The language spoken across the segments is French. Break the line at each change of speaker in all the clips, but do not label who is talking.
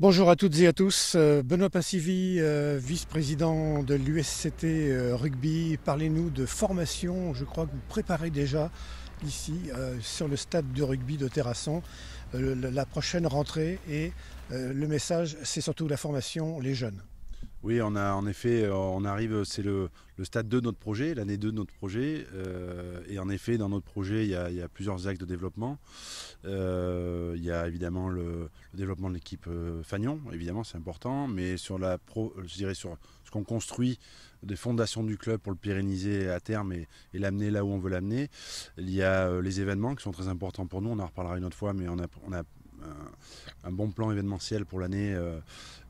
Bonjour à toutes et à tous, euh, Benoît Passivi, euh, vice-président de l'USCT euh, Rugby. Parlez-nous de formation, je crois que vous préparez déjà ici sur le stade de rugby de Terrasson la prochaine rentrée et le message c'est surtout la formation, les jeunes.
Oui, on a en effet, euh, on arrive, c'est le, stade 2 de notre projet, l'année 2 de notre projet. Euh, et en effet, dans notre projet, il y a, plusieurs axes de développement. Euh, il y a évidemment le, développement de l'équipe Fagnon, évidemment, c'est important. Mais sur, la je dirais sur ce qu'on construit, des fondations du club pour le pérenniser à terme et, l'amener là où on veut l'amener. Il y a les événements qui sont très importants pour nous, on en reparlera une autre fois, mais on a un, bon plan événementiel pour l'année, euh,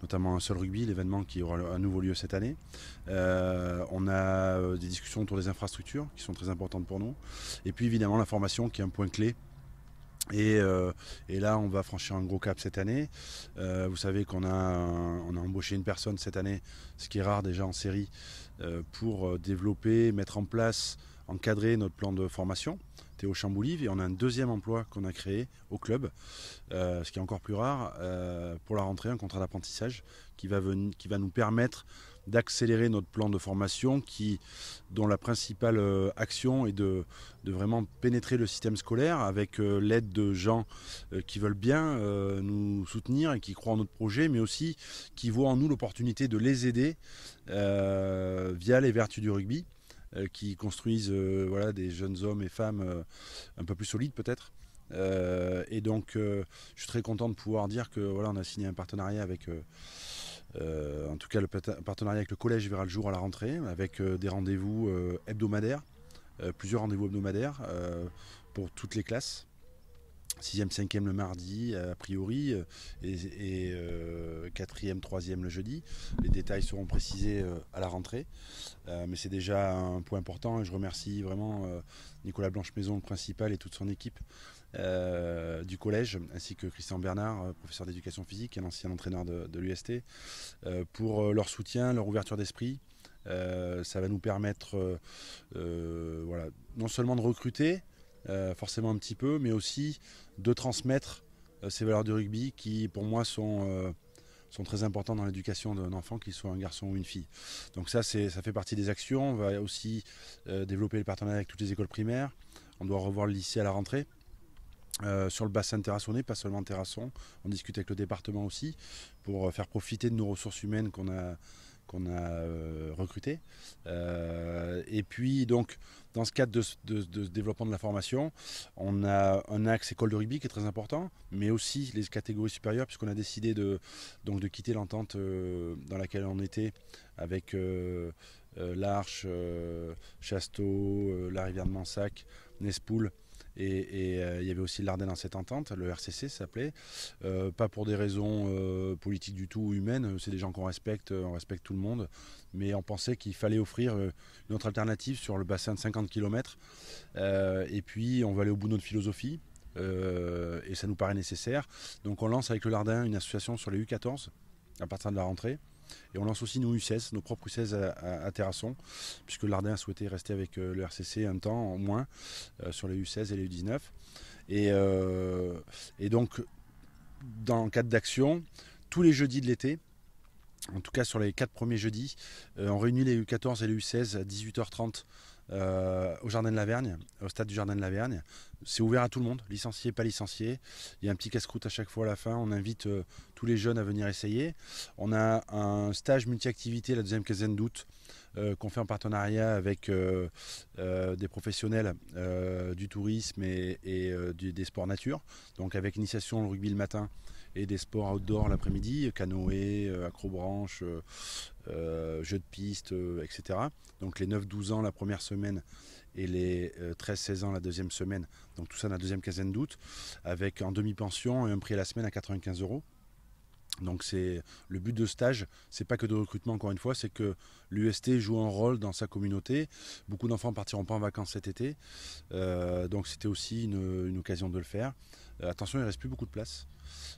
notamment un seul rugby, l'événement qui aura un nouveau lieu cette année. Euh, on a euh, des discussions autour des infrastructures qui sont très importantes pour nous. Et puis évidemment la formation qui est un point clé. Et, là, on va franchir un gros cap cette année. vous savez qu'on a, embauché une personne cette année, ce qui est rare déjà en série, pour développer, mettre en place, encadrer notre plan de formation au Chamboulive. Et on a un deuxième emploi qu'on a créé au club, euh, ce qui est encore plus rare, euh, pour la rentrée, un contrat d'apprentissage qui va, qui va nous permettre d'accélérer notre plan de formation qui, dont la principale euh, action est de, de vraiment pénétrer le système scolaire avec l'aide de gens qui veulent bien nous soutenir et qui croient en notre projet, mais aussi qui voient en nous l'opportunité de les aider via les vertus du rugby. Euh, qui construisent euh, des jeunes hommes et femmes euh, un peu plus solides peut-être. et donc, je suis très content de pouvoir dire que voilà, on a signé un partenariat avec, en tout cas, le partenariat avec le collège verra le jour à la rentrée, avec des rendez-vous hebdomadaires, plusieurs rendez-vous hebdomadaires pour toutes les classes. 6e, 5e le mardi, euh, a priori, euh, et, et 4e, euh, 3e le jeudi. Les détails seront précisés à la rentrée. mais c'est déjà un point important et je remercie vraiment Nicolas Blanche-Maison, le principal, et toute son équipe du collège, ainsi que Christian Bernard, professeur d'éducation physique et ancien entraîneur de, l'UST, pour leur soutien, leur ouverture d'esprit. ça va nous permettre voilà, non seulement de recruter, euh, forcément un petit peu, mais aussi de transmettre euh, ces valeurs du rugby qui pour moi sont euh, sont très importantes dans l'éducation d'un enfant, qu'il soit un garçon ou une fille. Donc ça, ça fait partie des actions. On va aussi développer le partenariat avec toutes les écoles primaires. On doit revoir le lycée à la rentrée. sur le bassin terrassonné, pas seulement terrasson, on discute avec le département aussi pour faire profiter de nos ressources humaines qu'on a, a recrutées. et puis donc dans ce cadre de, développement de la formation, on a un axe école de rugby qui est très important, mais aussi les catégories supérieures, puisqu'on a décidé de, donc de quitter l'entente euh, dans laquelle on était avec euh, euh, l'Arche, Chasteau, la rivière de Mansac, Nespoul et, euh, il y avait aussi le l'Ardenne dans cette entente, le RCC s'appelait. Euh, pas pour des raisons euh, politiques du tout ou humaines, c'est des gens qu'on respecte, on respecte tout le monde. Mais on pensait qu'il fallait offrir une autre alternative sur le bassin de 50 km. et puis on va aller au bout de notre philosophie. et ça nous paraît nécessaire. Donc on lance avec le Lardin une association sur les U14 à partir de la rentrée. Et on lance aussi nos U16, nos propres U16 à, Terrasson, puisque l'Ardin a souhaité rester avec euh, le RCC un temps en moins euh, sur les U16 et les U19. Et, euh, et donc, dans le cadre d'action, tous les jeudis de l'été, en tout cas sur les quatre premiers jeudis, on réunit les U14 et les U16 à 18h30 euh, au Jardin de la Vergne, au stade du Jardin de la Vergne. C'est ouvert à tout le monde, licencié, pas licencié. Il y a un petit casse-croûte à chaque fois à la fin. On invite euh, tous les jeunes à venir essayer. On a un stage multi-activité la deuxième quinzaine d'août euh, qu'on fait en partenariat avec des professionnels du tourisme et, des sports nature. Donc avec initiation le rugby le matin, et des sports outdoor l'après-midi, canoë, accrobranche, euh, euh, euh jeux de piste, euh, etc. Donc les 9-12 ans la première semaine et les 13-16 ans la deuxième semaine. Donc tout ça dans la deuxième quinzaine d'août, avec en demi-pension et un prix à la semaine à 95 euros. Donc c'est le but de stage, c'est pas que de recrutement encore une fois, c'est que l'UST joue un rôle dans sa communauté. Beaucoup d'enfants partiront pas en vacances cet été, donc c'était aussi une, occasion de le faire. Euh, attention, il ne reste plus beaucoup de place,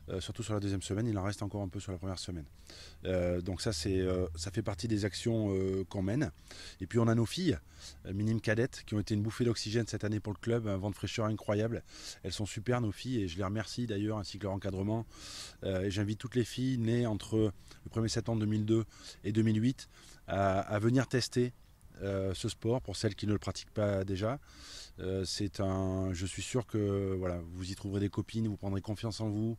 euh, surtout sur la deuxième semaine, il en reste encore un peu sur la première semaine. Euh, donc ça, ça fait partie des actions qu'on mène. Et puis on a nos filles, minimes cadettes, qui ont été une bouffée d'oxygène cette année pour le club, un vent de fraîcheur incroyable. Elles sont super, nos filles, et je les remercie d'ailleurs, ainsi que leur encadrement. j'invite toutes les filles nées entre le 1er septembre 2002 et 2008 à venir tester euh, ce sport pour celles qui ne le pratiquent pas déjà. Euh, un, je suis sûr que voilà, vous y trouverez des copines, vous prendrez confiance en vous,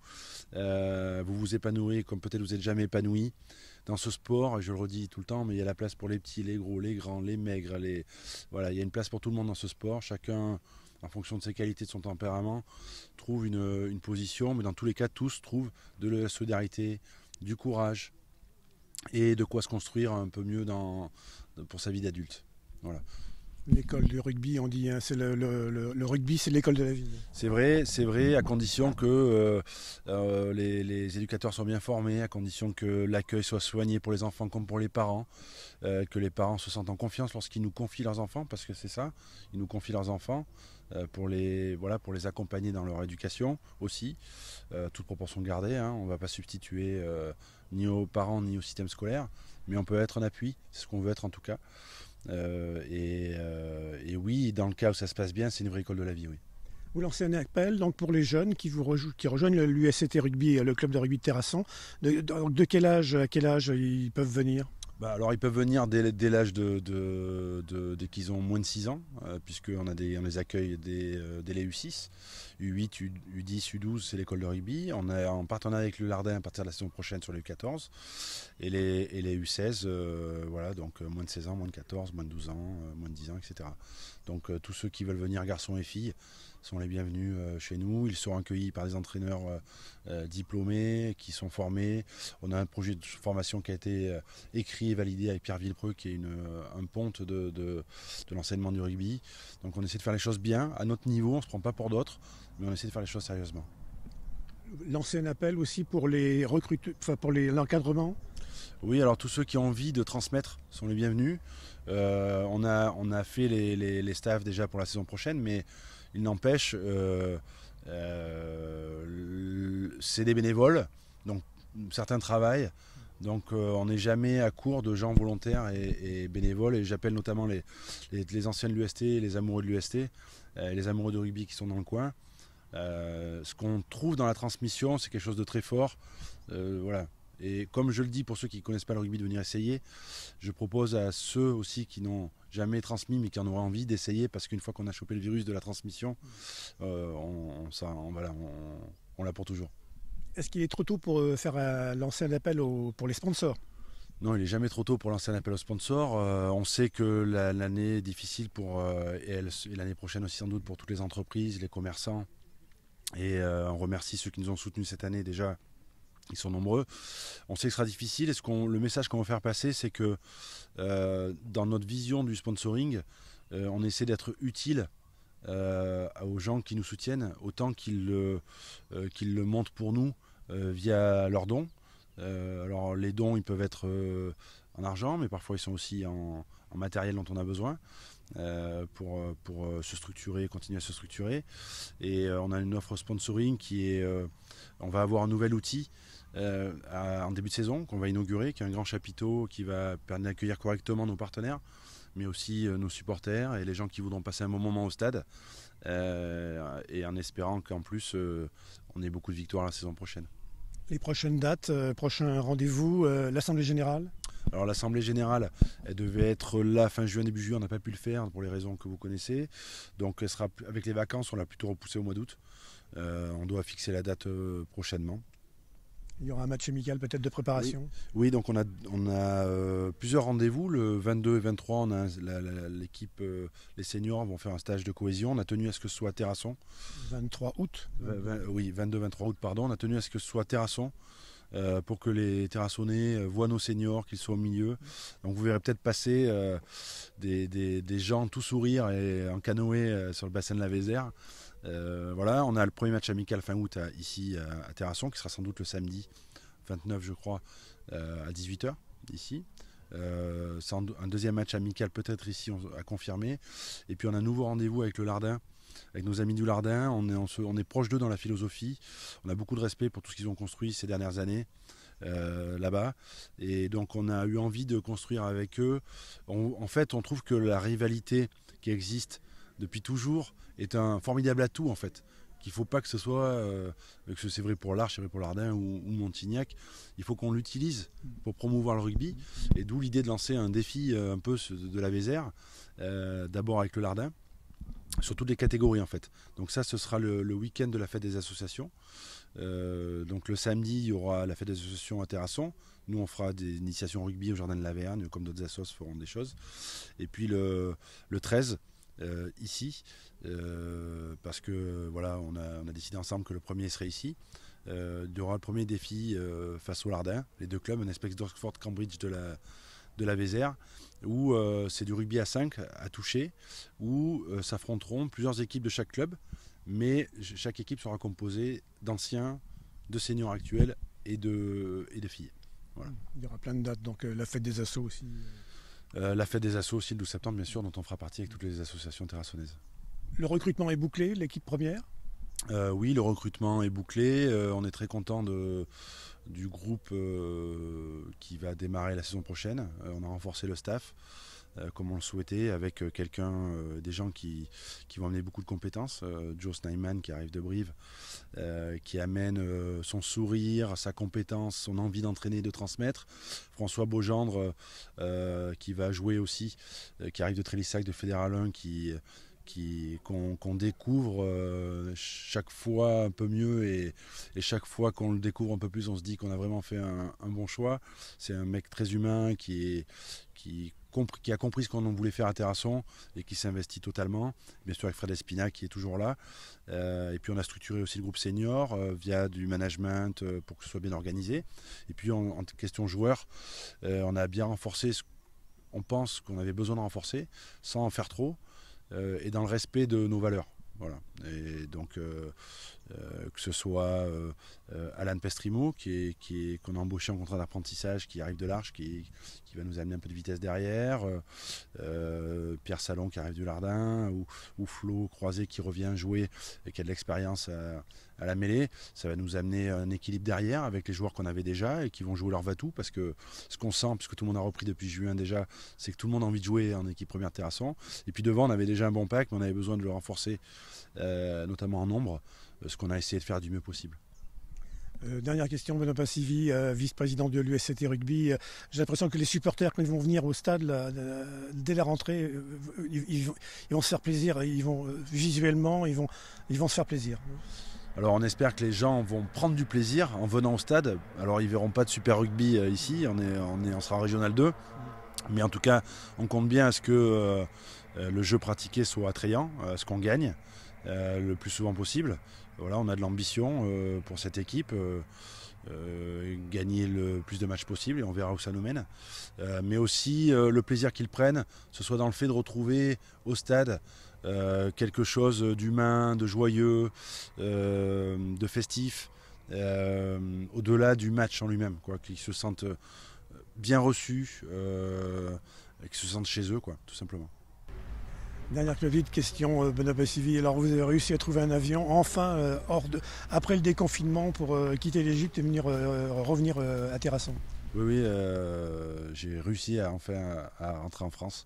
euh, vous vous épanouirez comme peut-être vous n'êtes jamais épanoui dans ce sport. je le redis tout le temps, mais il y a la place pour les petits, les gros, les grands, les maigres, les voilà, il y a une place pour tout le monde dans ce sport. Chacun en fonction de ses qualités, de son tempérament, trouve une position, mais dans tous les cas, tous trouvent de la solidarité, du courage, et de quoi se construire un peu mieux pour sa vie d'adulte. Voilà.
L'école du rugby, on dit, hein, c'est le, rugby, c'est l'école de la vie.
C'est vrai, c'est vrai, à condition que euh, euh, les, éducateurs soient bien formés, à condition que l'accueil soit soigné pour les enfants comme pour les parents, euh, que les parents se sentent en confiance lorsqu'ils nous confient leurs enfants, parce que c'est ça, ils nous confient leurs enfants. Euh, pour les, pour les accompagner dans leur éducation aussi, euh, toute proportion gardée. Hein. on ne va pas substituer euh, ni aux parents ni au système scolaire, mais on peut être un appui, c'est ce qu'on veut être en tout cas. et, oui, dans le cas où ça se passe bien, c'est une vraie école de la vie, oui.
Vous lancez un appel donc pour les jeunes qui vous qui rejoignent l'USCT rugby, le club de rugby de Terrasson. De, de, quel âge à quel âge ils peuvent venir
bah, alors ils peuvent venir dès, l'âge de, dès qu'ils ont moins de 6 ans, euh, puisqu'on a les accueille dès, euh, les U6, U8, U, U10, 10 u 12 c'est l'école de rugby. On est en partenariat avec le Lardin à partir de la saison prochaine sur les U14 et les, les U16, euh, voilà donc moins de 16 ans, moins de 14, moins de 12 ans, moins de 10 ans, etc. Donc tous ceux qui veulent venir garçons et filles, sont les bienvenus euh, chez nous. Ils sont accueillis par des entraîneurs euh, euh, diplômés qui sont formés. On a un projet de formation qui a été écrit et validé avec Pierre Villepreux, qui est un ponte de, de, l'enseignement du rugby. Donc on essaie de faire les choses bien, à notre niveau, on ne se prend pas pour d'autres, mais on essaie de faire les choses sérieusement.
Lancer un appel aussi pour les recruteurs, enfin pour l'encadrement
oui, alors tous ceux qui ont envie de transmettre sont les bienvenus. on, a, on a fait les, les staffs déjà pour la saison prochaine, mais il n'empêche, euh, euh, c'est des bénévoles, donc certains travaillent. Donc euh, on n'est jamais à court de gens volontaires et, bénévoles. Et j'appelle notamment les, les, anciens de l'UST, les amoureux de l'UST, les amoureux de rugby qui sont dans le coin. ce qu'on trouve dans la transmission, c'est quelque chose de très fort. voilà, et comme je le dis pour ceux qui ne connaissent pas le rugby de venir essayer, je propose à ceux aussi qui n'ont jamais transmis mais qui en auraient envie d'essayer parce qu'une fois qu'on a chopé le virus de la transmission, euh, on, l'a pour toujours.
Est-ce qu'il est trop tôt pour euh, faire euh, lancer un appel pour les sponsors
non, il n'est jamais trop tôt pour lancer un appel aux sponsors. on sait que l'année est difficile pour, et l'année prochaine aussi sans doute pour toutes les entreprises, les commerçants. Et on remercie ceux qui nous ont soutenus cette année déjà ils sont nombreux. On sait que ce sera difficile. Et ce qu'on, le message qu'on veut faire passer, c'est que euh, dans notre vision du sponsoring, euh, on essaie d'être utile euh, aux gens qui nous soutiennent autant qu'ils le, qu'ils le pour nous via leurs dons. alors les dons, ils peuvent être en argent, mais parfois ils sont aussi en, matériel dont on a besoin. pour, pour se structurer, continuer à se structurer. Et on a une offre sponsoring qui est, on va avoir un nouvel outil euh, en début de saison, qu'on va inaugurer, qui est un grand chapiteau qui va permettre d'accueillir correctement nos partenaires, mais aussi euh, nos supporters et les gens qui voudront passer un bon moment au stade, euh, et en espérant qu'en plus on ait beaucoup de victoires la saison prochaine.
Les prochaines dates, prochain rendez-vous, l'Assemblée Générale
alors l'Assemblée générale, elle devait être là fin juin, début juillet, on n'a pas pu le faire pour les raisons que vous connaissez. Donc avec les vacances, on l'a plutôt repoussée au mois d'août. on doit fixer la date prochainement.
Il y aura un match amical peut-être de préparation
Oui, donc on a, on a euh, plusieurs rendez-vous. Le 22 et 23, l'équipe, euh, les seniors vont faire un stage de cohésion. On a tenu à ce que ce soit à Terrasson.
23 août
Oui, 22-23 août, pardon. On a tenu à ce que ce soit à Terrasson. Euh, pour que les terrassonnés euh, voient nos seniors, qu'ils soient au milieu. Donc vous verrez peut-être passer euh, des, gens tout sourire et en canoë sur le bassin de la Vézère. voilà, on a le premier match amical fin août ici à, Terrasson qui sera sans doute le samedi 29 je crois à 18h ici. un deuxième match amical peut-être ici à confirmer. Et puis on a un nouveau rendez-vous avec le Lardin avec nos amis du Lardin. On est, on, est proche d'eux dans la philosophie. On a beaucoup de respect pour tout ce qu'ils ont construit ces dernières années. Euh, là-bas. Et donc on a eu envie de construire avec eux. en fait, on trouve que la rivalité qui existe depuis toujours est un formidable atout en fait. Qu'il ne faut pas que ce soit, euh, que c'est vrai pour l'Arche, c'est vrai pour l'Ardin ou, Montignac, il faut qu'on l'utilise pour promouvoir le rugby. Et d'où l'idée de lancer un défi euh, un peu de la Vézère, d'abord avec le Lardin, sur toutes les catégories en fait. Donc ça, ce sera le, week-end de la fête des associations. Euh, donc le samedi, il y aura la fête des associations à Terrasson. Nous, on fera des initiations rugby au Jardin de la comme d'autres associations feront des choses. Et puis le, 13, euh, ici, euh, parce que voilà, on a, on a, décidé ensemble que le premier serait ici. il y aura le premier défi face au Lardin, les deux clubs, un espèce d'Oxford-Cambridge de la, de la Vézère, où euh, c'est du rugby à 5 à toucher, où euh, s'affronteront plusieurs équipes de chaque club, mais chaque équipe sera composée d'anciens, de seniors actuels et de, et de filles.
Il y aura plein de dates, donc euh, la fête des assauts aussi.
la fête des assauts aussi le 12 septembre, bien sûr, dont on fera partie avec toutes les associations terrassonnaises.
Le recrutement est bouclé, l'équipe première
euh, oui, le recrutement est bouclé. Euh, on est très content du groupe euh, qui va démarrer la saison prochaine. on a renforcé le staff comme on le souhaitait avec quelqu'un, des gens qui, vont amener beaucoup de compétences. Joe Snyman qui arrive de Brive, qui amène son sourire, sa compétence, son envie d'entraîner, et de transmettre. François Beaugendre qui va jouer aussi, qui arrive de Trélissac, de Fédéral 1, qui qu'on découvre euh, chaque fois un peu mieux et, chaque fois qu'on le découvre un peu plus, on se dit qu'on a vraiment fait un, bon choix. C'est un mec très humain qui, qui, a compris ce qu'on voulait faire à Terrasson et qui s'investit totalement. Bien sûr avec Fred Espina qui est toujours là. Euh, et puis on a structuré aussi le groupe senior euh, via du management pour que ce soit bien organisé. Et puis en, question joueur, on a bien renforcé ce on pense qu'on avait besoin de renforcer sans en faire trop. Euh, et dans le respect de nos valeurs. Voilà. Et donc, euh, euh, que ce soit euh, euh, Alan Pestrimo, qui qu'on a embauché en contrat d'apprentissage, qui arrive de l'Arche, qui, va nous amener un peu de vitesse derrière, Pierre Salon qui arrive du Lardin, ou, Flo Croisé qui revient jouer et qui a de l'expérience à, la mêlée, ça va nous amener un équilibre derrière avec les joueurs qu'on avait déjà et qui vont jouer leur va-tout parce que ce qu'on sent, puisque tout le monde a repris depuis juin déjà, c'est que tout le monde a envie de jouer en équipe première terrasson. Et puis devant, on avait déjà un bon pack, mais on avait besoin de le renforcer, notamment en nombre ce qu'on a essayé de faire du mieux possible.
Euh, dernière question, Benoît Passivi, euh, vice-président de l'USCT Rugby. Euh, j'ai l'impression que les supporters, quand ils vont venir au stade, dès la rentrée, ils, vont, se faire plaisir, ils vont visuellement, ils vont, se faire plaisir.
Alors on espère que les gens vont prendre du plaisir en venant au stade. Alors ils ne verront pas de super rugby ici, on, est, on, sera en régional 2. Mais en tout cas, on compte bien à ce que le jeu pratiqué soit attrayant, à ce qu'on gagne. le plus souvent possible on a de l'ambition euh, pour cette équipe. Euh, euh, gagner le plus de matchs possible et on verra où ça nous mène. mais aussi le plaisir qu'ils prennent, ce soit dans le fait de retrouver au stade quelque chose d'humain, de joyeux, de festif, au-delà du match en lui-même, qu'ils se sentent bien reçus, qu'ils se sentent chez eux, quoi, tout simplement.
Dernière petite question euh, Benoît Alors vous avez réussi à trouver un avion enfin euh, après le déconfinement pour euh, quitter l'Égypte et venir, revenir à Terrasson.
Oui, oui, j'ai réussi à enfin à, rentrer en France,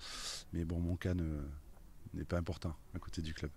mais bon, mon cas n'est pas important à côté du club.